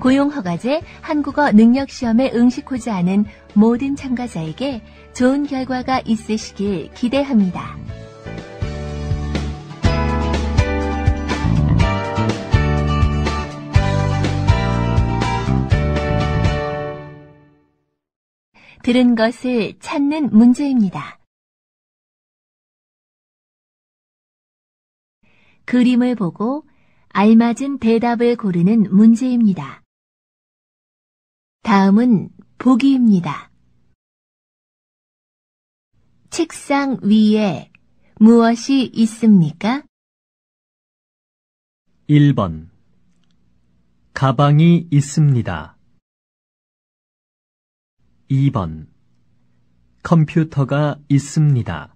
고용허가제 한국어 능력시험에 응시코지 않은 모든 참가자에게 좋은 결과가 있으시길 기대합니다. 들은 것을 찾는 문제입니다. 그림을 보고 알맞은 대답을 고르는 문제입니다. 다음은 보기입니다. 책상 위에 무엇이 있습니까? 1번 가방이 있습니다. 2번 컴퓨터가 있습니다.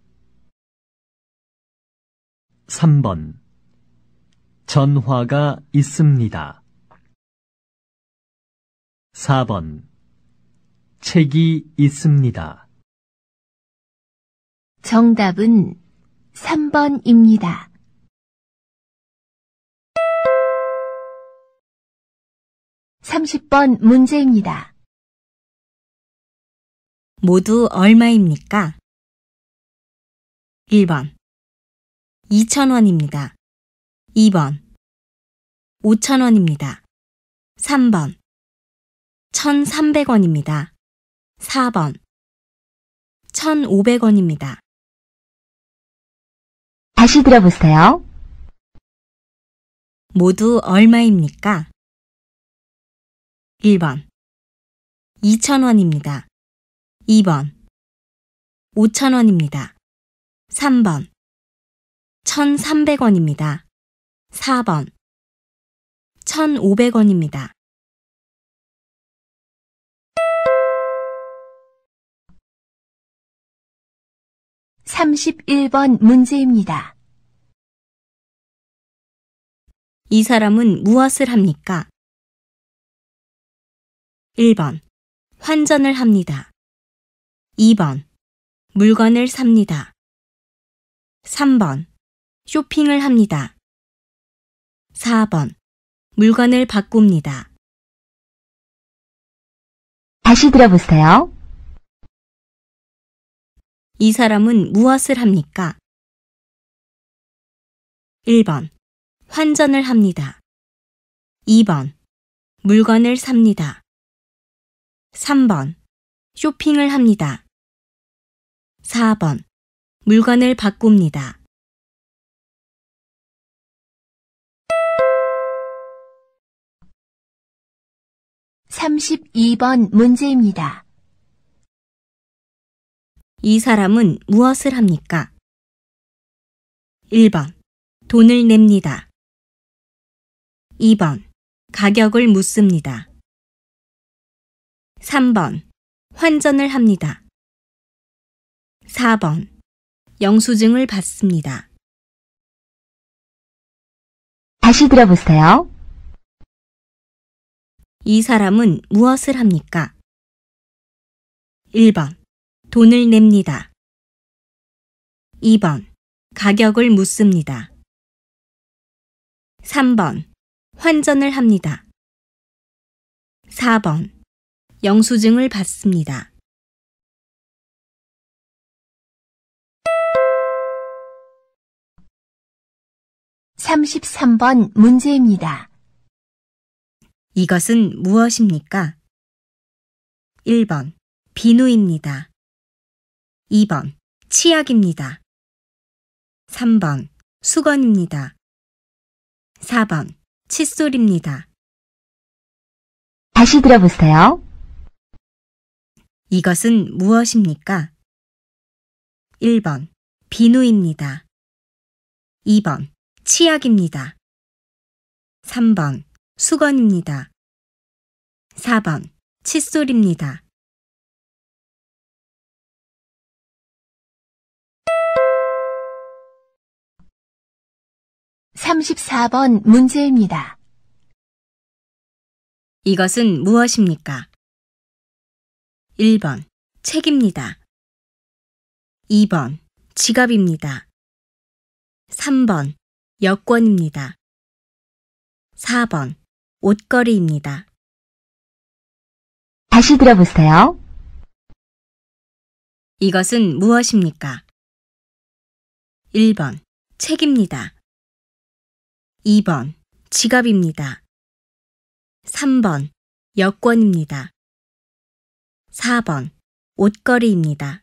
3번 전화가 있습니다. 4번 책이 있습니다. 정답은 3번입니다. 30번 문제입니다. 모두 얼마입니까? 1번 2,000원입니다. 2번 5,000원입니다. 3번 1,300원입니다. 4번 1,500원입니다. 다시 들어보세요. 모두 얼마입니까? 1번 2,000원입니다. 2번 5,000원입니다. 3번 1,300원입니다. 4번 1,500원입니다. 31번 문제입니다. 이 사람은 무엇을 합니까? 1번. 환전을 합니다. 2번. 물건을 삽니다. 3번. 쇼핑을 합니다. 4번. 물건을 바꿉니다. 다시 들어보세요. 이 사람은 무엇을 합니까? 1번. 환전을 합니다. 2번. 물건을 삽니다. 3번. 쇼핑을 합니다. 4번. 물건을 바꿉니다. (32번) 문제입니다. 이 사람은 무엇을 합니까? 1번. 돈을 냅니다. 2번. 가격을 묻습니다. 3번. 환전을 합니다. 4번. 영수증을 받습니다. 다시 들어보세요. 이 사람은 무엇을 합니까? 1번. 돈을 냅니다. 2번. 가격을 묻습니다. 3번. 환전을 합니다. 4번. 영수증을 받습니다. 3 3번 문제입니다. 이것은 무엇입니까? 1번. 비누입니다. 2번 치약입니다. 3번 수건입니다. 4번 칫솔입니다. 다시 들어보세요. 이것은 무엇입니까? 1번 비누입니다. 2번 치약입니다. 3번 수건입니다. 4번 칫솔입니다. 34번 문제입니다. 이것은 무엇입니까? 1번, 책입니다. 2번, 지갑입니다. 3번, 여권입니다. 4번, 옷걸이입니다. 다시 들어보세요. 이것은 무엇입니까? 1번, 책입니다. 2번 지갑입니다. 3번 여권입니다. 4번 옷걸이입니다.